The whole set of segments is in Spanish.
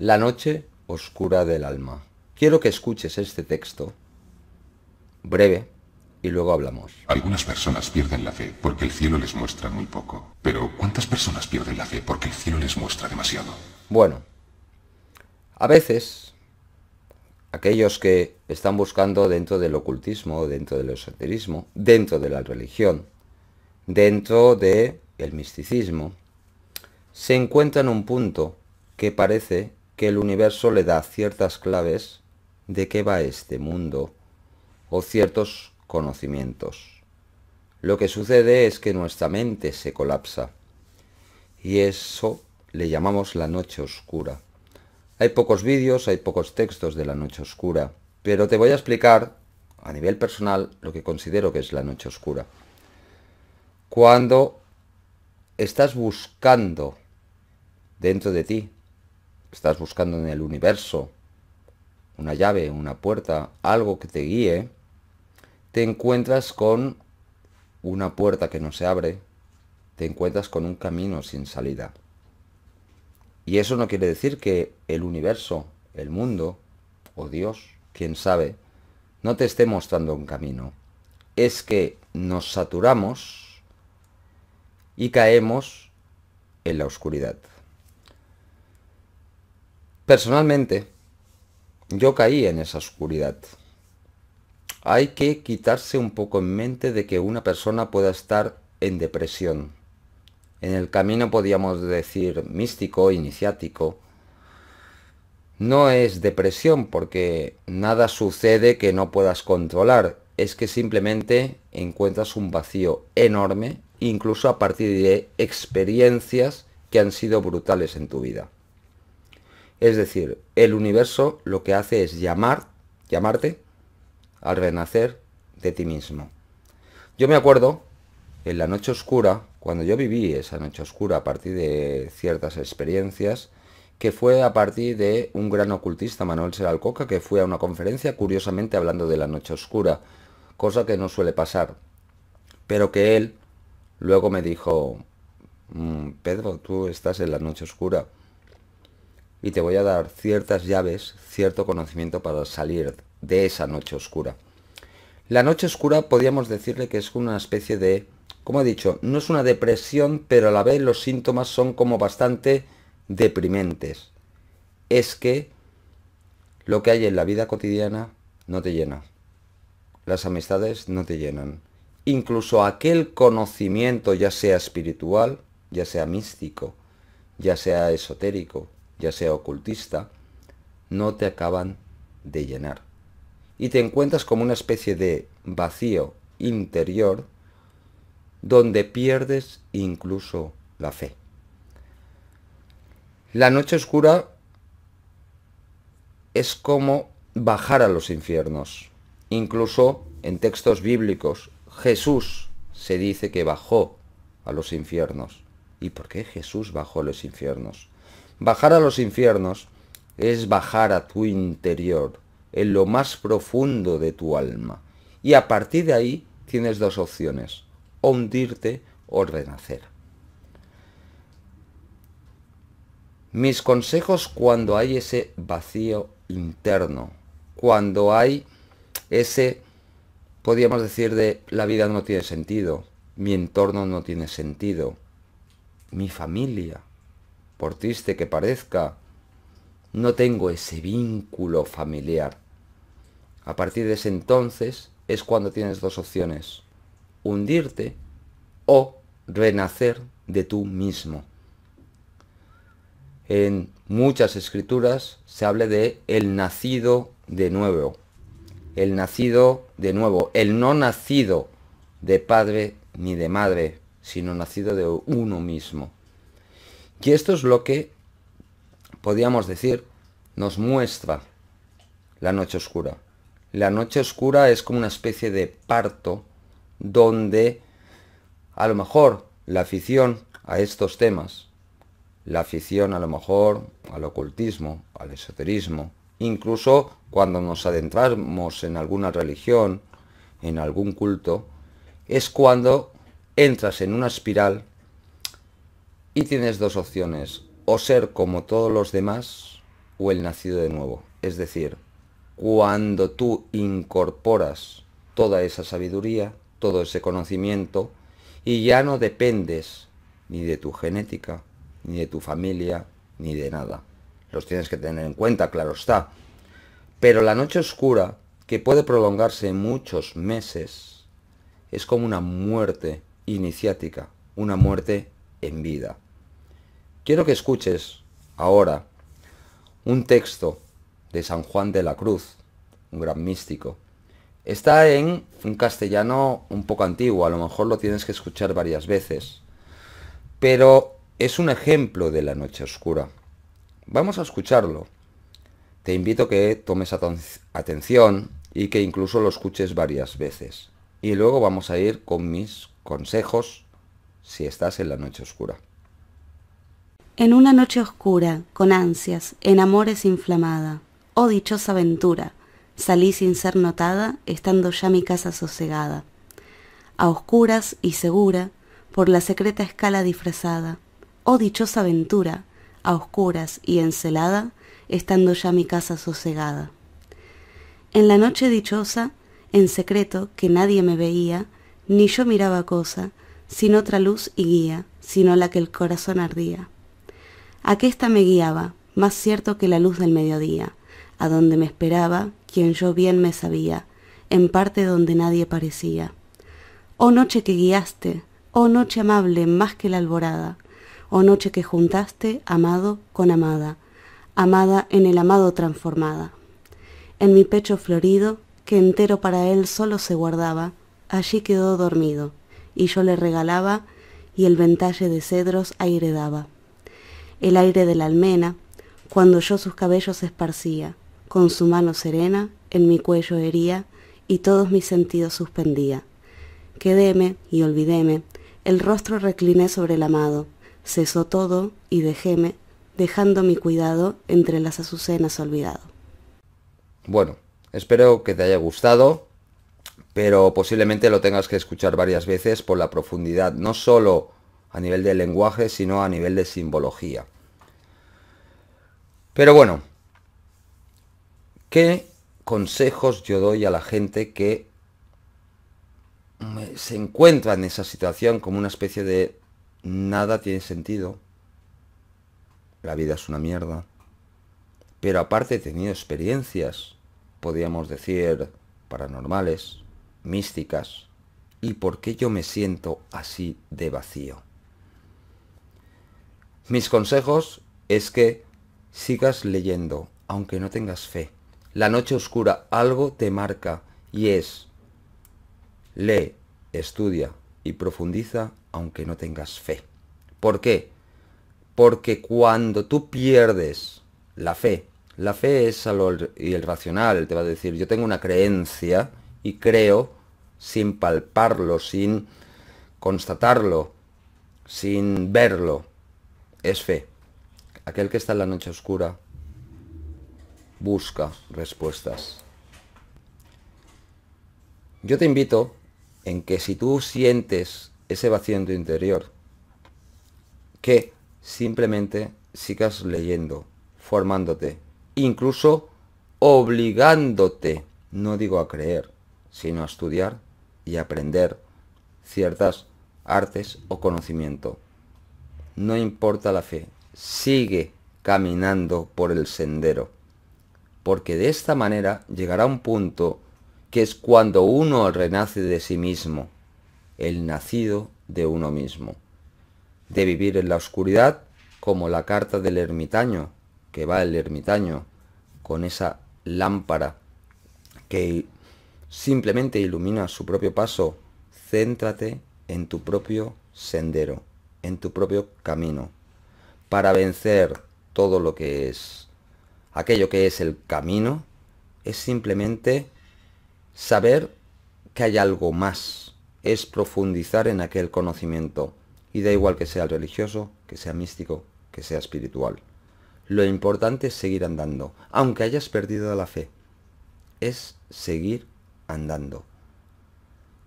La noche oscura del alma. Quiero que escuches este texto, breve, y luego hablamos. Algunas personas pierden la fe porque el cielo les muestra muy poco. Pero ¿cuántas personas pierden la fe porque el cielo les muestra demasiado? Bueno, a veces aquellos que están buscando dentro del ocultismo, dentro del esoterismo, dentro de la religión, dentro de misticismo, se encuentran un punto que parece que el universo le da ciertas claves de qué va este mundo o ciertos conocimientos. Lo que sucede es que nuestra mente se colapsa y eso le llamamos la noche oscura. Hay pocos vídeos, hay pocos textos de la noche oscura, pero te voy a explicar a nivel personal lo que considero que es la noche oscura. Cuando estás buscando dentro de ti estás buscando en el universo una llave, una puerta, algo que te guíe, te encuentras con una puerta que no se abre, te encuentras con un camino sin salida. Y eso no quiere decir que el universo, el mundo, o Dios, quién sabe, no te esté mostrando un camino. Es que nos saturamos y caemos en la oscuridad. Personalmente, yo caí en esa oscuridad. Hay que quitarse un poco en mente de que una persona pueda estar en depresión. En el camino podríamos decir místico, iniciático. No es depresión porque nada sucede que no puedas controlar. Es que simplemente encuentras un vacío enorme, incluso a partir de experiencias que han sido brutales en tu vida. Es decir, el universo lo que hace es llamar, llamarte al renacer de ti mismo. Yo me acuerdo en la noche oscura, cuando yo viví esa noche oscura a partir de ciertas experiencias, que fue a partir de un gran ocultista, Manuel Seralcoca, que fue a una conferencia, curiosamente hablando de la noche oscura, cosa que no suele pasar, pero que él luego me dijo, mm, Pedro, tú estás en la noche oscura y te voy a dar ciertas llaves, cierto conocimiento para salir de esa noche oscura. La noche oscura podríamos decirle que es una especie de, como he dicho, no es una depresión, pero a la vez los síntomas son como bastante deprimentes. Es que lo que hay en la vida cotidiana no te llena. Las amistades no te llenan. Incluso aquel conocimiento, ya sea espiritual, ya sea místico, ya sea esotérico, ya sea ocultista, no te acaban de llenar. Y te encuentras como una especie de vacío interior donde pierdes incluso la fe. La noche oscura es como bajar a los infiernos. Incluso en textos bíblicos, Jesús se dice que bajó a los infiernos. ¿Y por qué Jesús bajó a los infiernos? Bajar a los infiernos es bajar a tu interior, en lo más profundo de tu alma. Y a partir de ahí tienes dos opciones, hundirte o renacer. Mis consejos cuando hay ese vacío interno, cuando hay ese, podríamos decir, de la vida no tiene sentido, mi entorno no tiene sentido, mi familia, por triste que parezca, no tengo ese vínculo familiar. A partir de ese entonces es cuando tienes dos opciones, hundirte o renacer de tú mismo. En muchas escrituras se habla de el nacido de nuevo, el nacido de nuevo, el no nacido de padre ni de madre, sino nacido de uno mismo. Y esto es lo que, podríamos decir, nos muestra la noche oscura. La noche oscura es como una especie de parto donde a lo mejor la afición a estos temas, la afición a lo mejor al ocultismo, al esoterismo, incluso cuando nos adentramos en alguna religión, en algún culto, es cuando entras en una espiral tienes dos opciones, o ser como todos los demás o el nacido de nuevo. Es decir, cuando tú incorporas toda esa sabiduría, todo ese conocimiento, y ya no dependes ni de tu genética, ni de tu familia, ni de nada. Los tienes que tener en cuenta, claro está. Pero la noche oscura, que puede prolongarse muchos meses, es como una muerte iniciática, una muerte en vida. Quiero que escuches ahora un texto de San Juan de la Cruz, un gran místico. Está en un castellano un poco antiguo, a lo mejor lo tienes que escuchar varias veces, pero es un ejemplo de la noche oscura. Vamos a escucharlo. Te invito que tomes atención y que incluso lo escuches varias veces. Y luego vamos a ir con mis consejos si estás en la noche oscura. En una noche oscura, con ansias, en amores inflamada, oh dichosa aventura, salí sin ser notada, estando ya mi casa sosegada. A oscuras y segura, por la secreta escala disfrazada, oh dichosa aventura, a oscuras y encelada, estando ya mi casa sosegada. En la noche dichosa, en secreto, que nadie me veía, ni yo miraba cosa, sin otra luz y guía, sino la que el corazón ardía. Aquesta me guiaba, más cierto que la luz del mediodía, a donde me esperaba quien yo bien me sabía, en parte donde nadie parecía. Oh noche que guiaste, oh noche amable más que la alborada, oh noche que juntaste amado con amada, amada en el amado transformada. En mi pecho florido, que entero para él solo se guardaba, allí quedó dormido, y yo le regalaba, y el ventalle de cedros aire el aire de la almena, cuando yo sus cabellos esparcía, con su mano serena en mi cuello hería y todos mis sentidos suspendía. Quedéme y olvidéme, el rostro recliné sobre el amado, cesó todo y dejéme, dejando mi cuidado entre las azucenas olvidado. Bueno, espero que te haya gustado, pero posiblemente lo tengas que escuchar varias veces por la profundidad, no solo a nivel de lenguaje, sino a nivel de simbología. Pero bueno, ¿qué consejos yo doy a la gente que se encuentra en esa situación como una especie de nada tiene sentido? La vida es una mierda. Pero aparte he tenido experiencias, podríamos decir, paranormales, místicas. ¿Y por qué yo me siento así de vacío? Mis consejos es que sigas leyendo, aunque no tengas fe. La noche oscura algo te marca y es lee, estudia y profundiza aunque no tengas fe. ¿Por qué? Porque cuando tú pierdes la fe, la fe es y el irracional, te va a decir, yo tengo una creencia y creo sin palparlo, sin constatarlo, sin verlo es fe. Aquel que está en la noche oscura busca respuestas. Yo te invito en que si tú sientes ese vacío en tu interior, que simplemente sigas leyendo, formándote, incluso obligándote, no digo a creer, sino a estudiar y aprender ciertas artes o conocimiento no importa la fe, sigue caminando por el sendero. Porque de esta manera llegará un punto que es cuando uno renace de sí mismo, el nacido de uno mismo. De vivir en la oscuridad como la carta del ermitaño, que va el ermitaño con esa lámpara que simplemente ilumina su propio paso. Céntrate en tu propio sendero en tu propio camino, para vencer todo lo que es aquello que es el camino, es simplemente saber que hay algo más, es profundizar en aquel conocimiento, y da igual que sea religioso, que sea místico, que sea espiritual. Lo importante es seguir andando, aunque hayas perdido la fe, es seguir andando.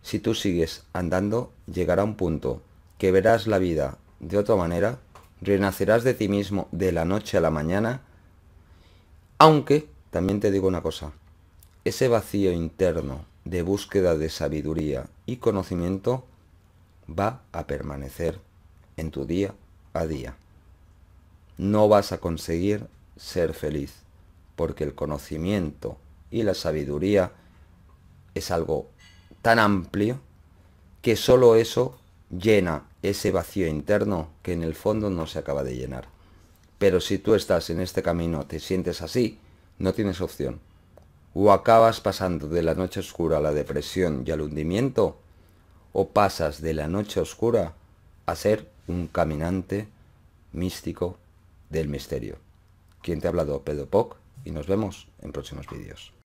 Si tú sigues andando, llegará un punto que verás la vida de otra manera, renacerás de ti mismo de la noche a la mañana, aunque, también te digo una cosa, ese vacío interno de búsqueda de sabiduría y conocimiento va a permanecer en tu día a día. No vas a conseguir ser feliz, porque el conocimiento y la sabiduría es algo tan amplio que solo eso llena ese vacío interno que en el fondo no se acaba de llenar. Pero si tú estás en este camino, te sientes así, no tienes opción. O acabas pasando de la noche oscura a la depresión y al hundimiento, o pasas de la noche oscura a ser un caminante místico del misterio. Quien te ha hablado? Pedro Poc y nos vemos en próximos vídeos.